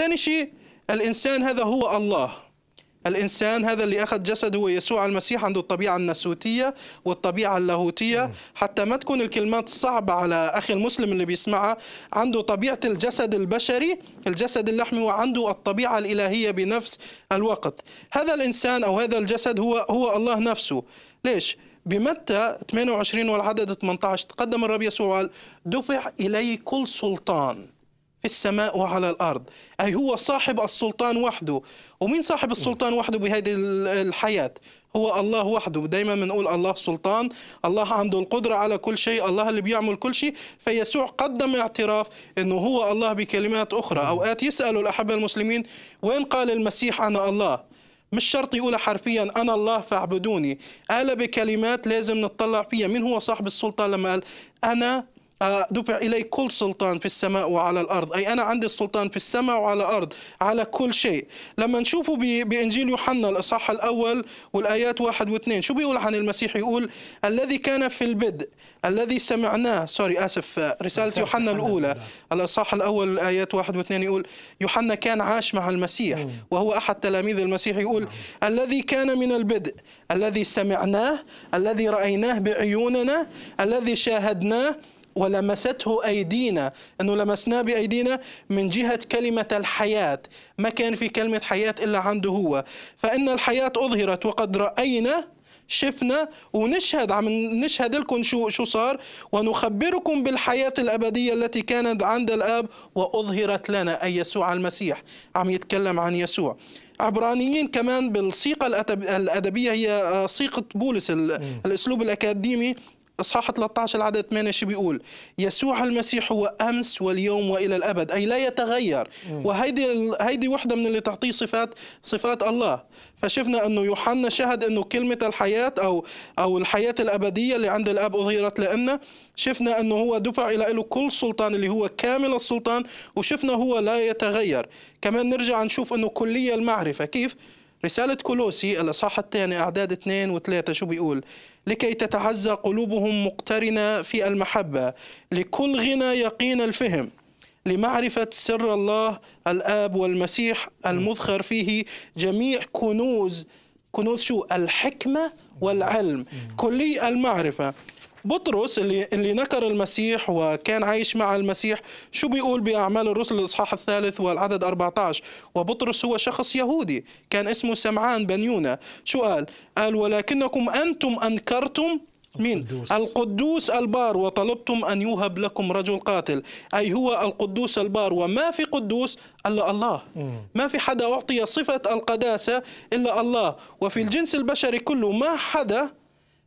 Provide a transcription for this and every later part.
ثاني شيء الإنسان هذا هو الله الإنسان هذا اللي أخذ جسده هو يسوع المسيح عنده الطبيعة الناسوتية والطبيعة اللاهوتية حتى ما تكون الكلمات صعبة على أخي المسلم اللي بيسمعها عنده طبيعة الجسد البشري الجسد اللحمي وعنده الطبيعة الإلهية بنفس الوقت هذا الإنسان أو هذا الجسد هو, هو الله نفسه ليش؟ بمتى 28 والعدد 18 تقدم الرب يسوع قال دفع إلي كل سلطان في السماء وعلى الأرض أي هو صاحب السلطان وحده ومين صاحب السلطان وحده بهذه الحياة هو الله وحده دايما بنقول الله سلطان الله عنده القدرة على كل شيء الله اللي بيعمل كل شيء فيسوع قدم اعتراف أنه هو الله بكلمات أخرى أوقات يسألوا الأحبة المسلمين وين قال المسيح أنا الله مش شرط يقولها حرفيا أنا الله فاعبدوني قال بكلمات لازم نطلع فيها مين هو صاحب السلطة لما قال أنا دفع إلي كل سلطان في السماء وعلى الأرض أي أنا عندي السلطان في السماء وعلى الأرض على كل شيء لما نشوفه بإنجيل يوحنا الإصحاح الأول والآيات واحد واثنين شو بيقول عن المسيح يقول الذي كان في البدء الذي سمعناه سوري آسف رسالة يوحنا الأولى الإصحاح الأول الآيات واحد واثنين يقول يوحنا كان عاش مع المسيح وهو أحد تلاميذ المسيح يقول نعم. الذي كان من البدء الذي سمعناه الذي رأيناه بعيوننا الذي شاهدناه ولمسته أيدينا أنه لمسناه بأيدينا من جهة كلمة الحياة ما كان في كلمة حياة إلا عنده هو فإن الحياة أظهرت وقد رأينا شفنا ونشهد عم نشهد لكم شو شو صار ونخبركم بالحياة الأبدية التي كانت عند الآب وأظهرت لنا أي يسوع المسيح عم يتكلم عن يسوع عبرانيين كمان بالصيغة الأدبية هي صيغة آه، بولس الأسلوب الأكاديمي اصحاح 13 العدد 8 شو بيقول يسوع المسيح هو امس واليوم والى الابد اي لا يتغير وهيدي هيدي وحده من اللي تعطيه صفات صفات الله فشفنا انه يوحنا شهد انه كلمه الحياه او او الحياه الابديه اللي عند الاب اظهرت لنا شفنا انه هو دفع الى له كل سلطان اللي هو كامل السلطان وشفنا هو لا يتغير كمان نرجع نشوف انه كليه المعرفه كيف رسالة كولوسي الإصحاح الثاني أعداد اثنين وثلاثة شو بيقول لكي تتعزى قلوبهم مقترنة في المحبة لكل غنى يقين الفهم لمعرفة سر الله الآب والمسيح المذخر فيه جميع كنوز كنوز شو الحكمة والعلم كلي المعرفة بطرس اللي اللي نكر المسيح وكان عايش مع المسيح شو بيقول بأعمال الرسل الإصحاح الثالث والعدد 14 وبطرس هو شخص يهودي كان اسمه سمعان بن يونا شو قال قال ولكنكم أنتم أنكرتم مين القدوس. القدوس البار وطلبتم أن يوهب لكم رجل قاتل أي هو القدوس البار وما في قدوس إلا الله ما في حدا أعطي صفة القداسة إلا الله وفي الجنس البشري كله ما حدا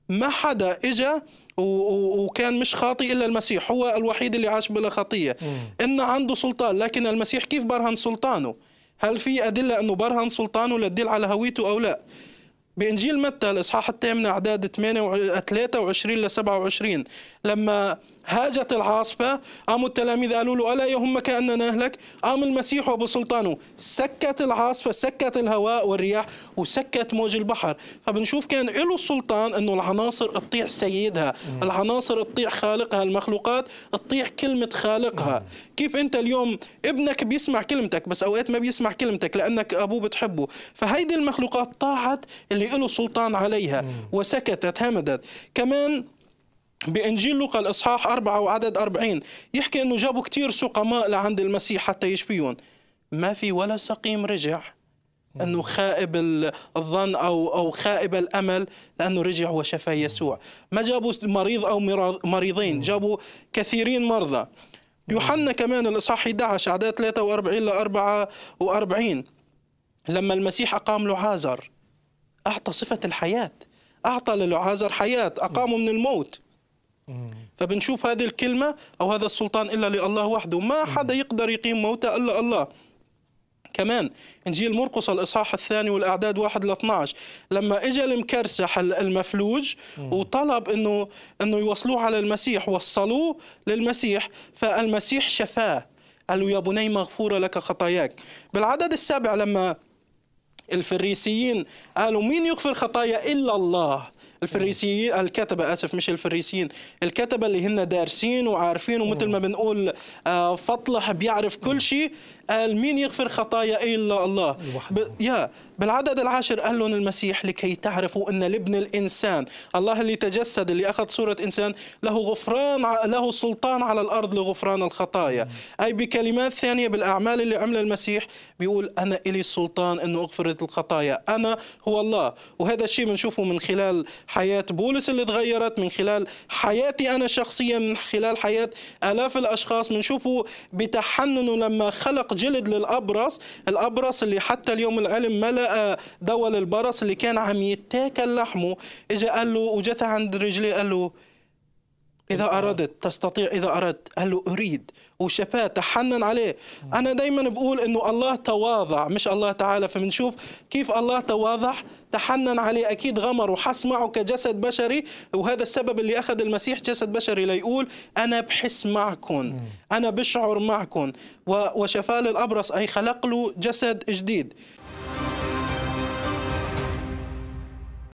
ما حدا اجى وكان مش خاطئ الا المسيح هو الوحيد اللي عاش بلا خطيه ان عنده سلطان لكن المسيح كيف برهن سلطانه هل في ادله انه برهن سلطانه لتدل على هويته او لا بانجيل متى الاصحاح الثامن اعداد 8 23 ل 27 لما هاجت العاصفة قاموا التلاميذ قالوا له ألا يهمك أننا نهلك قام المسيح سلطانه سكت العاصفة سكت الهواء والرياح وسكت موج البحر فبنشوف كان له السلطان أنه العناصر تطيع سيدها العناصر تطيع خالقها المخلوقات تطيع كلمة خالقها كيف أنت اليوم ابنك بيسمع كلمتك بس أوقات ما بيسمع كلمتك لأنك أبوه بتحبه فهيدي المخلوقات طاعت اللي له سلطان عليها وسكتت همدت كمان بإنجيل لوقا الإصحاح أربعة وعدد أربعين يحكي أنه جابوا كثير سقماء لعند المسيح حتى يشفيهم ما في ولا سقيم رجع أنه خائب الظن أو, أو خائب الأمل لأنه رجع وشفى يسوع ما جابوا مريض أو مريضين جابوا كثيرين مرضى يوحنا كمان الإصحاح 11 أعداد 43 ل 44 لما المسيح أقام لعازر أعطى صفة الحياة أعطى للعازر حياة أقامه من الموت فبنشوف هذه الكلمة أو هذا السلطان إلا لله وحده ما حدا يقدر يقيم موتى إلا الله كمان انجيل مرقس الاصحاح الثاني والاعداد 1 ل 12 لما اجى المكرسح المفلوج وطلب انه انه يوصلوه على المسيح وصلوه للمسيح فالمسيح شفاه قال له يا بني مغفوره لك خطاياك بالعدد السابع لما الفريسيين قالوا مين يغفر خطايا الا الله الفريسيين الكتبه اسف مش الفريسيين الكتبه اللي هن دارسين وعارفين ومثل ما بنقول آه، فطلح بيعرف كل شيء قال آه، مين يغفر خطايا إيه الا الله ب... يا بالعدد العاشر قال لهم المسيح لكي تعرفوا ان لابن الانسان الله اللي تجسد اللي اخذ صوره انسان له غفران له سلطان على الارض لغفران الخطايا اي بكلمات ثانيه بالاعمال اللي عملها المسيح بيقول انا الي السلطان انه اغفر الخطايا انا هو الله وهذا الشيء بنشوفه من خلال حياة بولس اللي تغيرت من خلال حياتي أنا شخصيا من خلال حياة آلاف الأشخاص بنشوفه بتحننه لما خلق جلد للأبرص الأبرص اللي حتى اليوم العلم ملأ دول البرص اللي كان عم يتاكل لحمه إجا قال له وجث عند رجليه قال له إذا أردت تستطيع إذا أردت قال له أريد وشفاه تحنن عليه أنا دايما بقول أنه الله تواضع مش الله تعالى فبنشوف كيف الله تواضع تحنن عليه أكيد غمر وحس معه كجسد بشري وهذا السبب اللي أخذ المسيح جسد بشري ليقول أنا بحس معكم أنا بشعر معكم وشفاه للأبرص أي خلق له جسد جديد